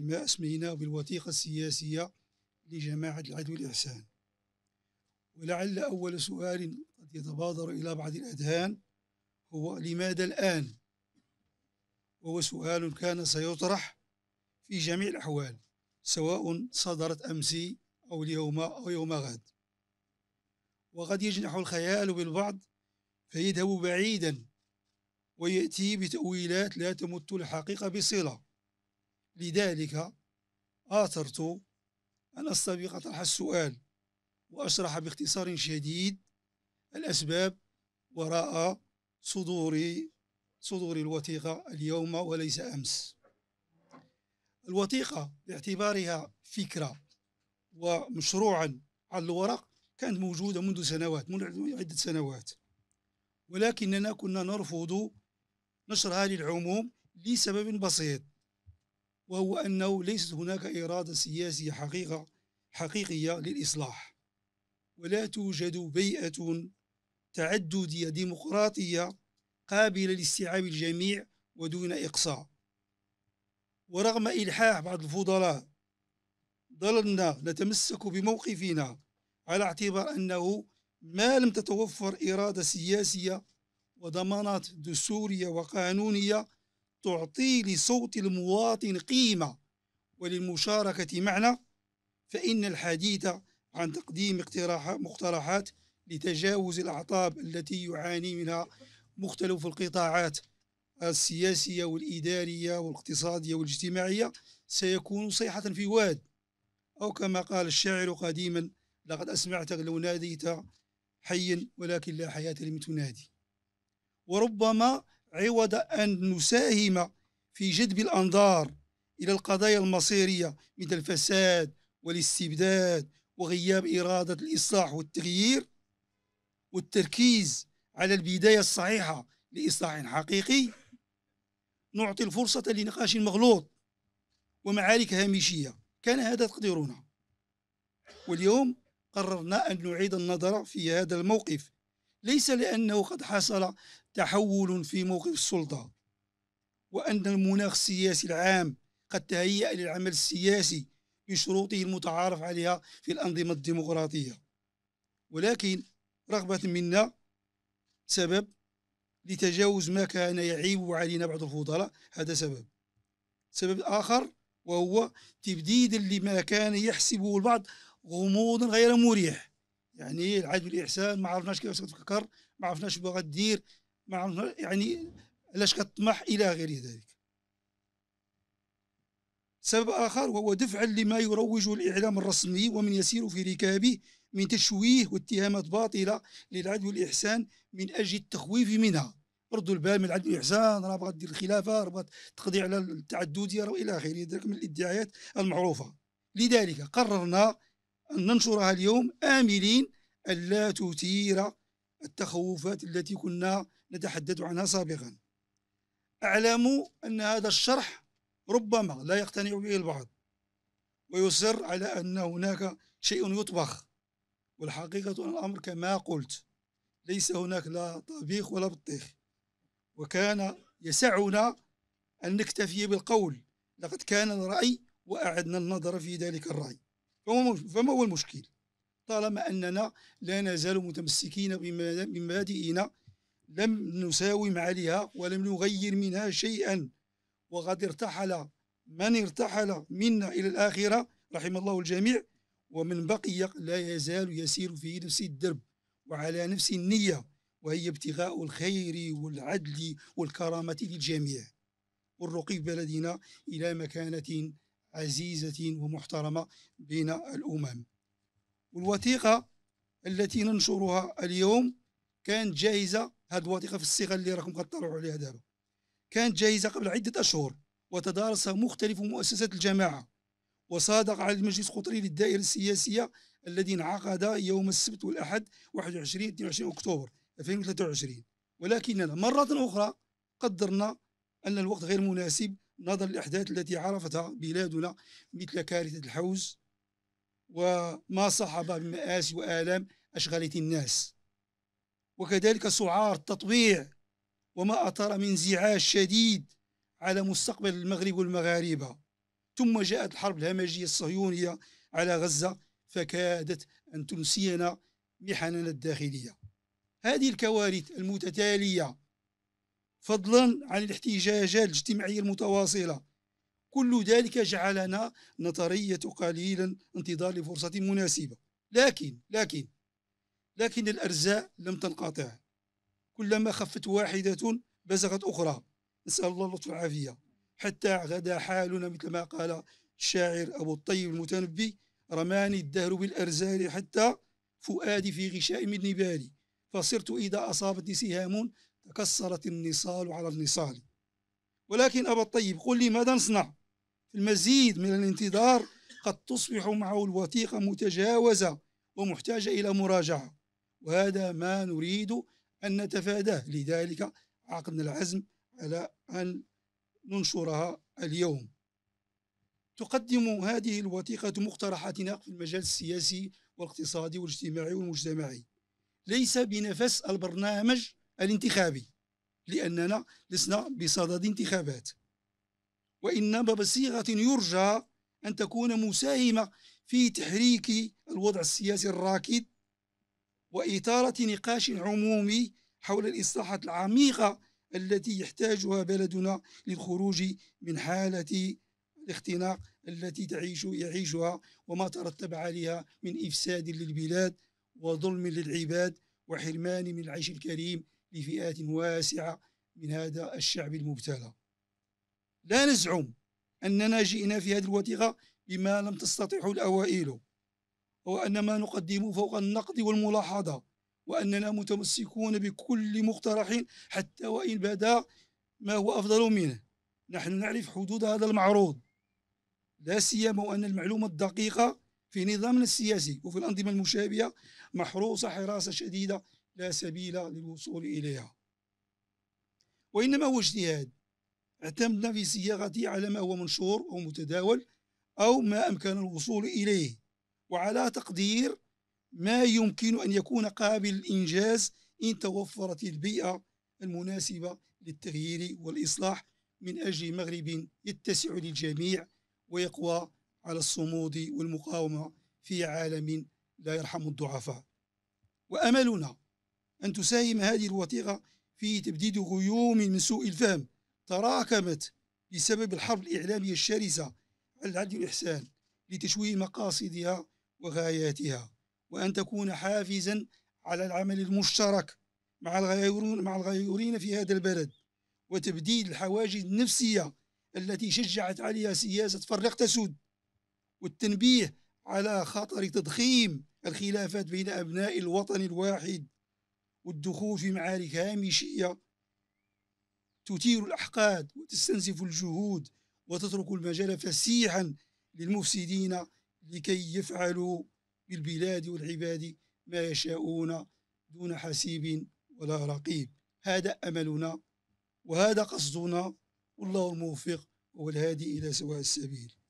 ما أسميناه بالوثيقة السياسية لجماعة العدل والإحسان ولعل أول سؤال قد يتبادر إلى بعض الأذهان هو لماذا الآن؟ وهو سؤال كان سيطرح في جميع الأحوال سواء صدرت أمس أو اليوم أو يوم غد وقد يجنح الخيال بالبعض فيذهب بعيدا ويأتي بتأويلات لا تمت الحقيقة بصلة لذلك آثرت أن أستبق طرح السؤال وأشرح باختصار شديد الأسباب وراء صدور صدور الوثيقة اليوم وليس أمس الوثيقة باعتبارها فكرة ومشروعا على الورق كانت موجودة منذ سنوات منذ عدة سنوات ولكننا كنا نرفض نشرها للعموم لسبب بسيط وهو أنه ليست هناك إرادة سياسية حقيقة حقيقية للإصلاح ولا توجد بيئة تعددية ديمقراطية قابلة لاستيعاب الجميع ودون إقصاء ورغم إلحاح بعض الفضلاء ظللنا نتمسك بموقفنا على اعتبار أنه ما لم تتوفر إرادة سياسية وضمانات دستورية وقانونية تعطي لصوت المواطن قيمة وللمشاركة معنى فإن الحديث عن تقديم مقترحات لتجاوز الأعطاب التي يعاني منها مختلف القطاعات السياسية والإدارية والاقتصادية والاجتماعية سيكون صيحة في واد أو كما قال الشاعر قديما لقد أسمعتك لو ناديت حيا ولكن لا حياة لم تنادي وربما عوض أن نساهم في جذب الأنظار إلى القضايا المصيرية مثل الفساد والاستبداد وغياب إرادة الإصلاح والتغيير والتركيز على البداية الصحيحة لإصلاح حقيقي نعطي الفرصة لنقاش مغلوط ومعارك هامشية كان هذا تقديرنا واليوم قررنا أن نعيد النظر في هذا الموقف ليس لأنه قد حصل تحول في موقف السلطة وأن المناخ السياسي العام قد تهيأ للعمل السياسي بشروطه المتعارف عليها في الأنظمة الديمقراطية ولكن رغبة منا سبب لتجاوز ما كان يعيب علينا بعض الفضلاء هذا سبب سبب آخر وهو تبديد لما كان يحسبه البعض غموضا غير مريح يعني العدل والاحسان ما عرفناش كيفاش كتفكر ما عرفناش بغا دير ما عرفنا يعني علاش كتطمح الى غير ذلك سبب اخر وهو دفعا لما يروج الاعلام الرسمي ومن يسير في ركابه من تشويه واتهامات باطله للعدل والاحسان من اجل التخويف منها ردوا البال من العدل والاحسان راه بغات دير الخلافه راه بغات تقضي على التعدديه الى اخره ذلك من الادعاءات المعروفه لذلك قررنا أن ننشرها اليوم آملين ألا تثير التخوفات التي كنا نتحدث عنها سابقا أعلم أن هذا الشرح ربما لا يقتنع به البعض ويصر على أن هناك شيء يطبخ والحقيقة أن الأمر كما قلت ليس هناك لا طبيخ ولا بطيخ وكان يسعنا أن نكتفي بالقول لقد كان الرأي وأعدنا النظر في ذلك الرأي فما هو المشكل طالما أننا لا نزال متمسكين بمبادئنا لم نساوم عليها ولم نغير منها شيئا وقد ارتحل من ارتحل منا إلى الآخرة رحم الله الجميع ومن بقي لا يزال يسير في نفس الدرب وعلى نفس النية وهي ابتغاء الخير والعدل والكرامة للجميع والرقي بلدنا إلى مكانة عزيزة ومحترمة بين الأمم والوثيقة التي ننشرها اليوم كانت جاهزة هذه الوثيقة في الصيغة اللي راكم تطلعوا عليها دابا كانت جاهزة قبل عدة أشهر وتدارسها مختلف مؤسسات الجماعة وصادق على المجلس القطري للدائرة السياسية الذي انعقد يوم السبت والأحد 21 22 أكتوبر 2023 ولكننا مرة أخرى قدرنا أن الوقت غير مناسب نظر الاحداث التي عرفتها بلادنا مثل كارثة الحوز وما صاحب من مآسي وآلام أشغلت الناس وكذلك سعار التطويع وما أثار من انزعاج شديد على مستقبل المغرب والمغاربة ثم جاءت الحرب الهمجية الصهيونية على غزة فكادت أن تنسينا محننا الداخلية هذه الكوارث المتتالية فضلا عن الاحتجاجات الاجتماعية المتواصلة كل ذلك جعلنا نطرية قليلا انتظار لفرصة مناسبة لكن لكن لكن الأرزاء لم تنقطع كلما خفت واحدة بزغت أخرى نسأل الله اللطف والعافية حتى غدا حالنا مثل ما قال الشاعر أبو الطيب المتنبي رماني الدهر بالأرزال حتى فؤادي في غشاء من نبالي فصرت إذا أصابتني سهام تكسرت النصال على النصال ولكن أبا الطيب قل لي ماذا نصنع في المزيد من الانتظار قد تصبح معه الوثيقة متجاوزة ومحتاجة إلى مراجعة وهذا ما نريد أن نتفاداه لذلك عقدنا العزم على أن ننشرها اليوم تقدم هذه الوثيقة مقترحاتنا في المجال السياسي والاقتصادي والاجتماعي والمجتمعي ليس بنفس البرنامج الانتخابي لأننا لسنا بصدد انتخابات وإنما بصيغة يرجى أن تكون مساهمة في تحريك الوضع السياسي الراكد وإثارة نقاش عمومي حول الإصلاحات العميقة التي يحتاجها بلدنا للخروج من حالة الاختناق التي تعيش يعيشها وما ترتب عليها من إفساد للبلاد وظلم للعباد وحرمان من العيش الكريم لفئات واسعة من هذا الشعب المبتلى لا نزعم أننا جئنا في هذه الوثيقة بما لم تستطعه الأوائل وأن ما نقدمه فوق النقد والملاحظة وأننا متمسكون بكل مقترح حتى وإن بدا ما هو أفضل منه نحن نعرف حدود هذا المعروض لا سيما وأن المعلومة الدقيقة في نظامنا السياسي وفي الأنظمة المشابهة محروسة حراسة شديدة لا سبيل للوصول إليها وإنما هو اجتهاد اعتمدنا في صياغته على ما هو منشور أو متداول أو ما أمكن الوصول إليه وعلى تقدير ما يمكن أن يكون قابل للإنجاز إن توفرت البيئة المناسبة للتغيير والإصلاح من أجل مغرب يتسع للجميع ويقوى على الصمود والمقاومة في عالم لا يرحم الضعفاء وأملنا أن تساهم هذه الوثيقة في تبديد غيوم من سوء الفهم تراكمت بسبب الحرب الإعلامية الشرسة على العدل والإحسان لتشويه مقاصدها وغاياتها وأن تكون حافزا على العمل المشترك مع الغيورين مع الغيورين في هذا البلد وتبديد الحواجز النفسية التي شجعت عليها سياسة فرق تسود والتنبيه على خطر تضخيم الخلافات بين أبناء الوطن الواحد والدخول في معارك هامشية تثير الأحقاد وتستنزف الجهود وتترك المجال فسيحا للمفسدين لكي يفعلوا بالبلاد والعباد ما يشاءون دون حسيب ولا رقيب هذا أملنا وهذا قصدنا والله الموفق والهادي إلى سواء السبيل